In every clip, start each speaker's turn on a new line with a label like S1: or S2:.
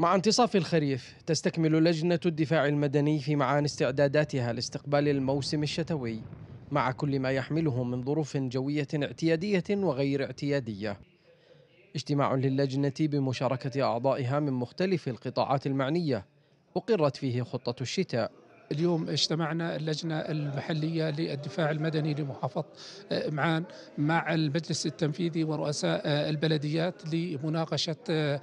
S1: مع انتصاف الخريف تستكمل لجنة الدفاع المدني في معان استعداداتها لاستقبال الموسم الشتوي مع كل ما يحمله من ظروف جوية اعتيادية وغير اعتيادية اجتماع للجنة بمشاركة أعضائها من مختلف القطاعات المعنية أقرت فيه خطة الشتاء
S2: اليوم اجتمعنا اللجنة المحلية للدفاع المدني لمحافظة آه، معان مع المجلس التنفيذي ورؤساء آه، البلديات لمناقشة آه،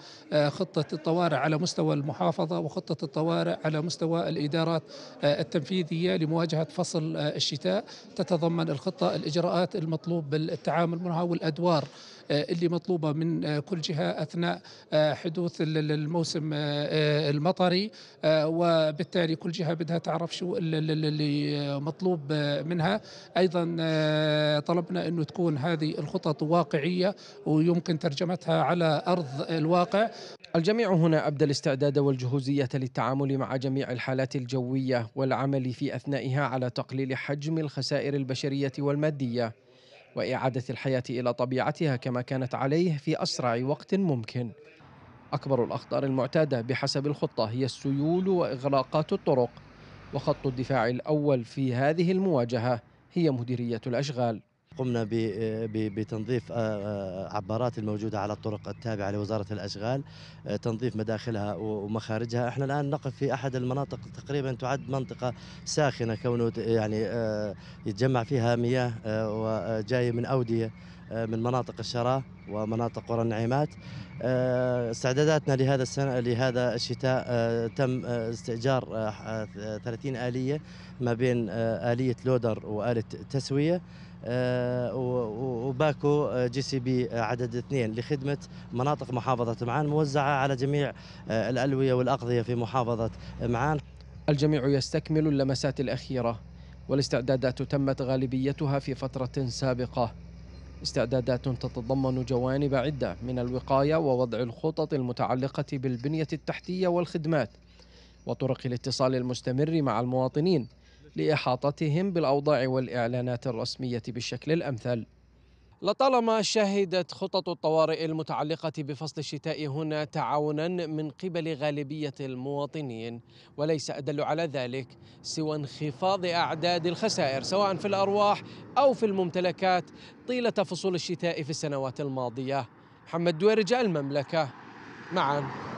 S2: خطة الطوارئ على مستوى المحافظة وخطة الطوارئ على مستوى الإدارات التنفيذية لمواجهة فصل الشتاء تتضمن الخطة الإجراءات المطلوب بالتعامل معها والأدوار اللي مطلوبة من كل جهة أثناء حدوث الموسم المطري وبالتالي كل جهة بدها تعرف تعرف شو اللي مطلوب منها ايضا آه، طلبنا انه تكون هذه الخطط واقعيه ويمكن ترجمتها على ارض الواقع
S1: الجميع هنا ابدى الاستعداد والجهوزيه للتعامل مع جميع الحالات الجويه والعمل في اثنائها على تقليل حجم الخسائر البشريه والماديه واعاده الحياه الى طبيعتها كما كانت عليه في اسرع وقت ممكن أكبر الأخطار المعتادة بحسب الخطة هي السيول وإغلاقات الطرق
S3: وخط الدفاع الأول في هذه المواجهة هي مديرية الأشغال قمنا بتنظيف آه، آه، عبارات الموجودة على الطرق التابعة لوزارة الأشغال آه، تنظيف مداخلها ومخارجها احنا الآن نقف في أحد المناطق تقريبا تعد منطقة ساخنة كونه يعني يتجمع فيها مياه وجاية من أودية من مناطق الشراء ومناطق قرى النعيمات استعداداتنا لهذا السنة لهذا الشتاء تم استئجار 30 آلية ما بين آلية لودر وآلة تسوية آه، وباكو آه، جي سي بي آه، عدد اثنين لخدمة مناطق محافظة معان موزعة على جميع الألوية والأقضية في محافظة معان الجميع يستكمل
S1: اللمسات الأخيرة والاستعدادات تمت غالبيتها في فترة سابقة استعدادات تتضمن جوانب عدة من الوقاية ووضع الخطط المتعلقة بالبنية التحتية والخدمات وطرق الاتصال المستمر مع المواطنين لإحاطتهم بالأوضاع والإعلانات الرسمية بالشكل الأمثل لطالما شهدت خطط الطوارئ المتعلقة بفصل الشتاء هنا تعاونا من قبل غالبية المواطنين وليس أدل على ذلك سوى انخفاض أعداد الخسائر سواء في الأرواح أو في الممتلكات طيلة فصول الشتاء في السنوات الماضية محمد دويرج المملكة معاً